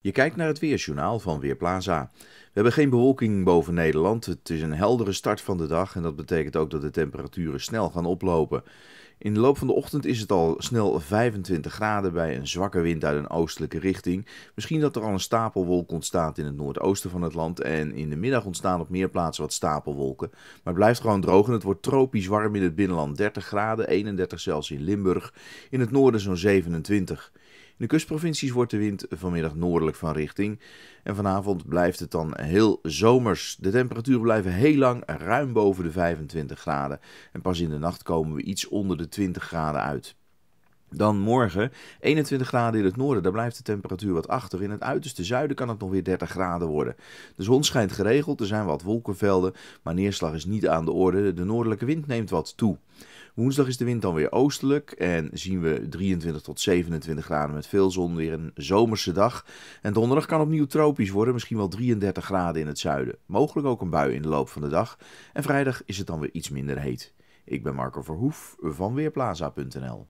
Je kijkt naar het weersjournaal van Weerplaza. We hebben geen bewolking boven Nederland. Het is een heldere start van de dag en dat betekent ook dat de temperaturen snel gaan oplopen. In de loop van de ochtend is het al snel 25 graden bij een zwakke wind uit een oostelijke richting. Misschien dat er al een stapelwolk ontstaat in het noordoosten van het land en in de middag ontstaan op meer plaatsen wat stapelwolken. Maar het blijft gewoon droog en het wordt tropisch warm in het binnenland 30 graden, 31 zelfs in Limburg, in het noorden zo'n 27 de kustprovincies wordt de wind vanmiddag noordelijk van richting. En vanavond blijft het dan heel zomers. De temperaturen blijven heel lang ruim boven de 25 graden. En pas in de nacht komen we iets onder de 20 graden uit. Dan morgen 21 graden in het noorden, daar blijft de temperatuur wat achter. In het uiterste zuiden kan het nog weer 30 graden worden. De zon schijnt geregeld, er zijn wat wolkenvelden, maar neerslag is niet aan de orde. De noordelijke wind neemt wat toe. Woensdag is de wind dan weer oostelijk en zien we 23 tot 27 graden met veel zon, weer een zomerse dag. En donderdag kan opnieuw tropisch worden, misschien wel 33 graden in het zuiden. Mogelijk ook een bui in de loop van de dag. En vrijdag is het dan weer iets minder heet. Ik ben Marco Verhoef van Weerplaza.nl.